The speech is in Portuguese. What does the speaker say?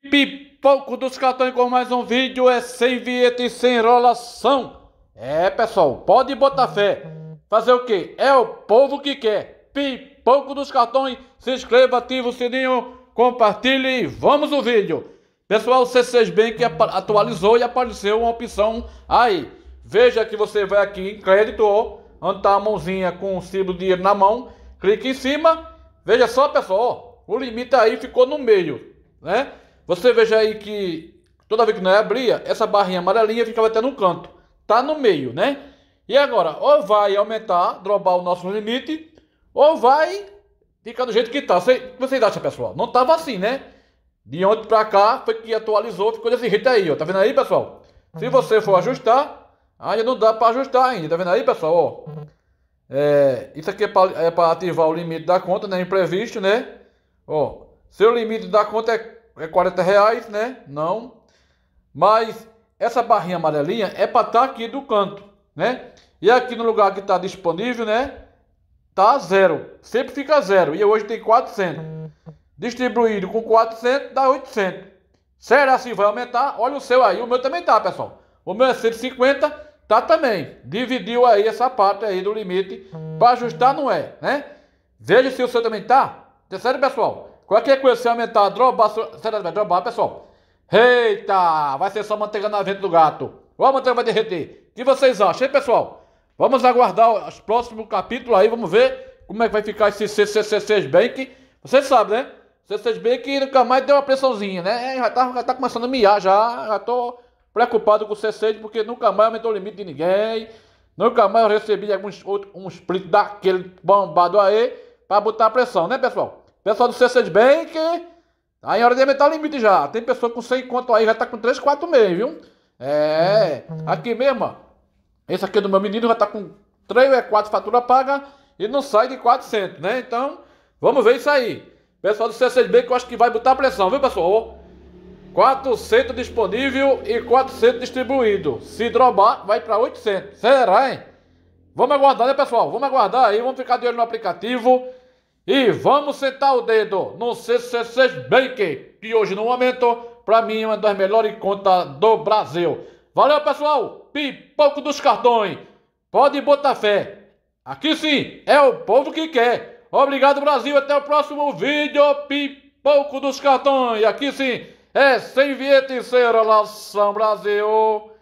Pipoco dos cartões com mais um vídeo, é sem vinheta e sem enrolação. É, pessoal, pode botar fé. Fazer o quê? É o povo que quer. Pipoco dos cartões, se inscreva, ativa o sininho, compartilhe e vamos o vídeo. Pessoal, o C6 Bank atualizou e apareceu uma opção aí. Veja que você vai aqui em crédito, onde está a mãozinha com o símbolo de dinheiro na mão. Clique em cima. Veja só, pessoal, ó, o limite aí ficou no meio, né? Você veja aí que toda vez que nós abria, essa barrinha amarelinha ficava até no canto. Tá no meio, né? E agora, ou vai aumentar, dropar o nosso limite, ou vai ficar do jeito que tá. Você, vocês acham, pessoal? Não tava assim, né? De ontem pra cá foi que atualizou, ficou desse jeito aí, ó. Tá vendo aí, pessoal? Se você for ajustar, ainda não dá para ajustar ainda. Tá vendo aí, pessoal? Ó. É, isso aqui é para é ativar o limite da conta, né? Imprevisto, né? Ó, seu limite da conta é é 40 reais, né? Não. Mas essa barrinha amarelinha é para estar tá aqui do canto, né? E aqui no lugar que está disponível, né? Tá zero. Sempre fica zero. E hoje tem 400. Distribuído com 400 dá 800. Será se vai aumentar? Olha o seu aí. O meu também tá, pessoal. O meu é 150. Tá também. Dividiu aí essa parte aí do limite. Para ajustar não é, né? Veja se o seu também tá. Tá certo, pessoal? Qualquer coisa, é se aumentar, drobar, será que vai é drobar, tá- pessoal? Eita, vai ser só manteiga na venda do gato. Ou a manteiga vai derreter. O que vocês acham, hein, pessoal? Vamos aguardar os próximos capítulos aí, vamos ver como é que vai ficar esse CCC6 Bank. Vocês sabem, né? C6 Bank nunca mais deu uma pressãozinha, né? É, já tá, já tá começando a miar já, já tô preocupado com o C6 porque nunca mais aumentou o limite de ninguém. Nunca mais eu recebi alguns, outro, um split daquele bombado aí para botar pressão, né, pessoal? Pessoal do Cesta de Bem que tá em hora de aumentar o limite já. Tem pessoa com 100 conto aí, já tá com 3, 4 meses, viu? É, aqui mesmo, esse aqui é do meu menino já tá com 3 ou 4 fatura paga e não sai de 400, né? Então, vamos ver isso aí. Pessoal do CCB Bank, eu acho que vai botar pressão, viu, pessoal? 400 disponível e 400 distribuído. Se drobar, vai pra 800. Será, hein? Vamos aguardar, né, pessoal? Vamos aguardar aí, vamos ficar de olho no aplicativo. E vamos sentar o dedo no CCC Bank, que hoje no momento, para mim, é uma das melhores contas do Brasil. Valeu, pessoal! Pipoco dos cartões! Pode botar fé! Aqui sim, é o povo que quer! Obrigado, Brasil! Até o próximo vídeo, Pipoco dos cartões! Aqui sim, é sem vinheta e sem relação, Brasil!